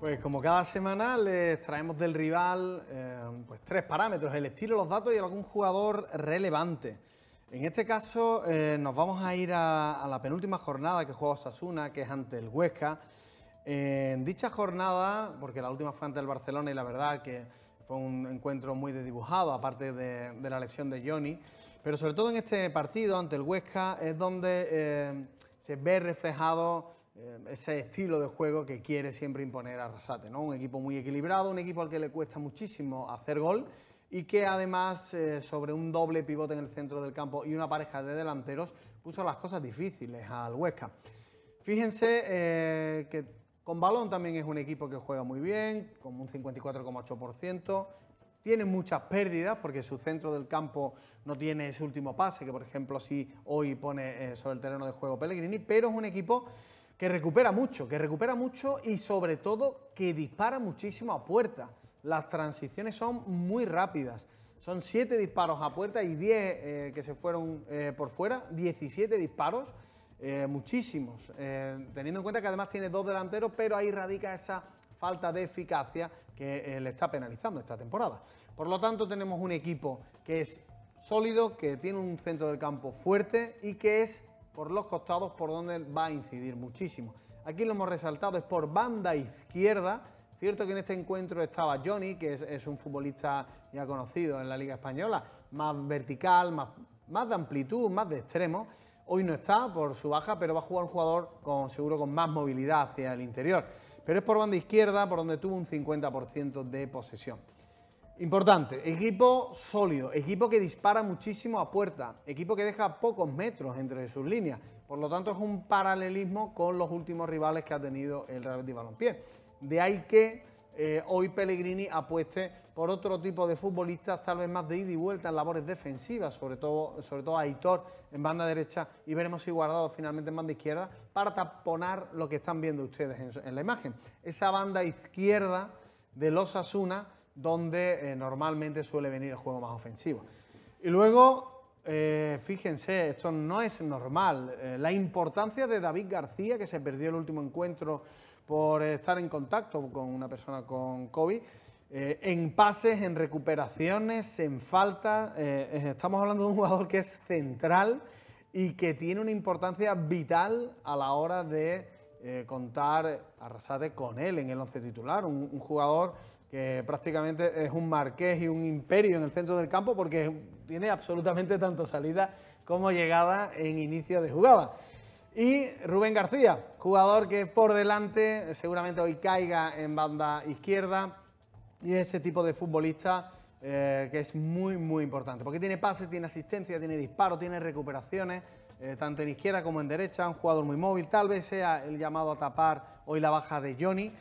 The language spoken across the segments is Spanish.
Pues como cada semana les traemos del rival eh, pues tres parámetros, el estilo, los datos y algún jugador relevante. En este caso eh, nos vamos a ir a, la penúltima jornada que juega Osasuna, que es ante el Huesca. en dicha jornada, porque la última fue ante el Barcelona y la verdad que fue un encuentro muy desdibujado, aparte de, de la lesión de Johnny, pero sobre todo en este partido ante el Huesca es donde eh, se ve reflejado eh, ese estilo de juego que quiere siempre imponer Arrasate. ¿no? Un equipo muy equilibrado, un equipo al que le cuesta muchísimo hacer gol y que además eh, sobre un doble pivote en el centro del campo y una pareja de delanteros puso las cosas difíciles al Huesca. Fíjense eh, que con balón también es un equipo que juega muy bien, con un 54,8%. Tiene muchas pérdidas porque su centro del campo no tiene ese último pase que, por ejemplo, si hoy pone sobre el terreno de juego Pellegrini, pero es un equipo que recupera mucho, que recupera mucho y sobre todo que dispara muchísimo a puerta. Las transiciones son muy rápidas. Son siete disparos a puerta y diez eh, que se fueron eh, por fuera, 17 disparos, eh, muchísimos. teniendo en cuenta que además tiene dos delanteros, pero ahí radica esa falta de eficacia que le está penalizando esta temporada. Por lo tanto, tenemos un equipo que es sólido, que tiene un centro del campo fuerte y que es por los costados por donde va a incidir muchísimo. Aquí lo hemos resaltado, es por banda izquierda. Cierto que en este encuentro estaba Johnny, que es, un futbolista ya conocido en la Liga Española, más vertical, más, más de amplitud, más de extremo. Hoy no está por su baja, pero va a jugar un jugador con, seguro con más movilidad hacia el interior. Pero es por banda izquierda por donde tuvo un 50% de posesión. Importante, equipo sólido, equipo que dispara muchísimo a puerta, equipo que deja pocos metros entre sus líneas. Por lo tanto, es un paralelismo con los últimos rivales que ha tenido el Real de Balompié. De ahí que eh, hoy Pellegrini apueste por otro tipo de futbolistas, tal vez más de ida y vuelta en labores defensivas, sobre todo, sobre todo Aitor en banda derecha y veremos si Guardado finalmente en banda izquierda para taponar lo que están viendo ustedes en, en la imagen. Esa banda izquierda de los Asuna donde eh, normalmente suele venir el juego más ofensivo. Y luego, eh, fíjense, esto no es normal, eh, la importancia de David García, que se perdió el último encuentro por estar en contacto con una persona con COVID, en pases, en recuperaciones, en falta. estamos hablando de un jugador que es central y que tiene una importancia vital a la hora de eh, contar Arrasate con él en el once titular, un, un, jugador que prácticamente es un marqués y un imperio en el centro del campo porque tiene absolutamente tanto salida como llegada en inicio de jugada. Y Rubén García, jugador que por delante seguramente hoy caiga en banda izquierda y ese tipo de futbolista eh, que es muy, muy importante. Porque tiene pases, tiene asistencia, tiene disparos, tiene recuperaciones, eh, tanto en izquierda como en derecha. Un jugador muy móvil, tal vez sea el llamado a tapar hoy la baja de Johnny.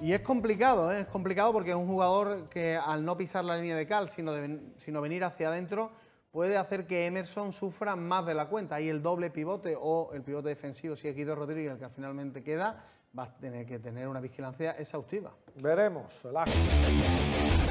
Y es complicado, eh, es complicado porque es un jugador que al no pisar la línea de cal, sino, sino venir hacia adentro, puede hacer que Emerson sufra más de la cuenta. y el doble pivote o el pivote defensivo, si es Guido Rodríguez el que finalmente queda, va a tener que tener una vigilancia exhaustiva. Veremos. El